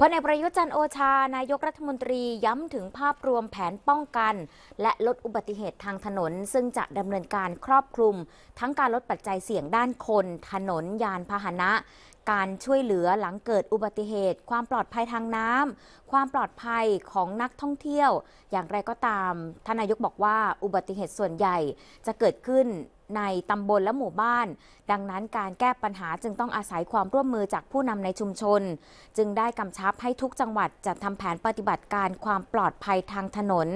พลเอกประยุจันโอชานายกรัฐมนตรีย้ำถึงภาพรวมแผนป้องกัน และลดอุบัติเหตุทางถนนซึ่งจะดำเนินการครอบคลุม ทั้งการลดปัจจัยเสี่ยงด้านคน ถนนยานพาหนะการช่วยเหลือหลังเกิดอุบัติเหตุ ความปลอดภัยทางน้ำ ความปลอดภัยของนักท่องเที่ยว อย่างไรก็ตามท่านนายกบอกว่าอุบัติเหตุส่วนใหญ่จะเกิดขึ้นในตำบลและหมู่บ้าน ดังนั้นการแก้ปัญหาจึงต้องอาศัยความร่วมมือจากผู้นำในชุมชน จึงได้กำชับให้ทุกจังหวัดจัดทำแผนปฏิบัติการความปลอดภัยทางถนน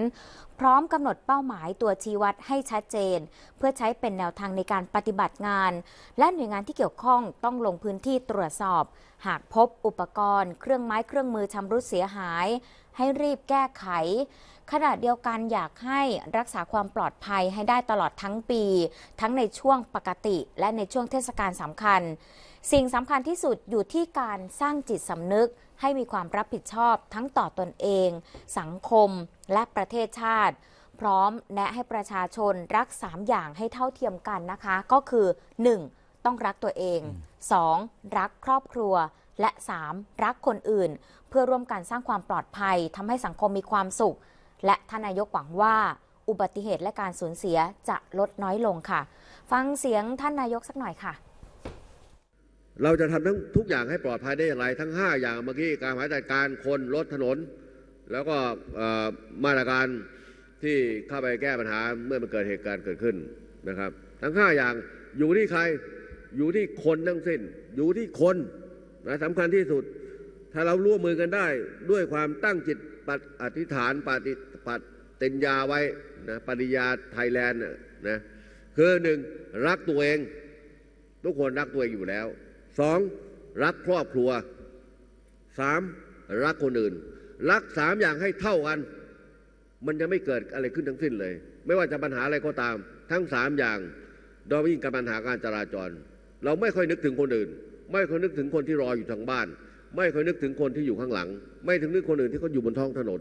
พร้อมกำหนดเป้าหมายตัวชี้วัดให้ชัดเจน เพื่อใช้เป็นแนวทางในการปฏิบัติงาน และหน่วยงานที่เกี่ยวข้องต้องลงพื้นที่ตรวจสอบ หากพบอุปกรณ์ เครื่องไม้เครื่องมือชำรุดเสียหาย ให้รีบแก้ไข ขณะเดียวกันอยากให้รักษาความปลอดภัยให้ได้ตลอดทั้งปี ทั้งในช่วงปกติ และในช่วงเทศกาลสำคัญ สิ่งสำคัญที่สุดอยู่ที่การสร้างจิตสำนึกให้มีความรับผิดชอบทั้งต่อตนเอง สังคมและประเทศชาติ พร้อมแนะให้ประชาชนรัก 3 อย่างให้เท่าเทียมกันนะคะ ก็คือ 1. ต้องรักตัวเอง 2. รักครอบครัวและ 3. รักคนอื่น เพื่อร่วมกันสร้างความปลอดภัยทำให้สังคมมีความสุข และทานายกหวังว่า อุบัติเหตุและการสูญเสียจะลดน้อยลงค่ะ ฟังเสียงท่านนายกสักหน่อยค่ะเราจะทำทั้งทุกอย่างให้ปลอดภัยได้อย่างไรทั้ง 5 อย่างเมื่อกี้การหายใจการคนรถถนน แล้วก็มาตรการที่เข้าไปแก้ปัญหาเมื่อมันเกิดเหตุการณ์เกิดขึ้นนะครับ ทั้ง 5 อย่างอยู่ที่ใครอยู่ที่คนทั้งสิ้น อยู่ที่คนนะสำคัญที่สุด ถ้าเราร่วมมือกันได้ด้วยความตั้งจิตปอธิษฐานปฏิปติญญาไว้นะปริยญาไทยแลนด์นะคือหนึ่งรักตัวเอง ทุกคนรักตัวเองอยู่แล้วสองรักครอบครัวสามรักคนอื่น รักสามอย่างให้เท่ากัน มันจะไม่เกิดอะไรขึ้นทั้งสิ้นเลย ไม่ว่าจะปัญหาอะไรก็ตาม ทั้งสามอย่างโดยยิ่งกับปัญหาการจราจร เราไม่ค่อยนึกถึงคนอื่น ไม่ค่อยนึกถึงคนที่รออยู่ทางบ้าน ไม่ค่อยนึกถึงคนที่อยู่ข้างหลัง ไม่ถึงนึกคนอื่นที่เขาอยู่บนท้องถนน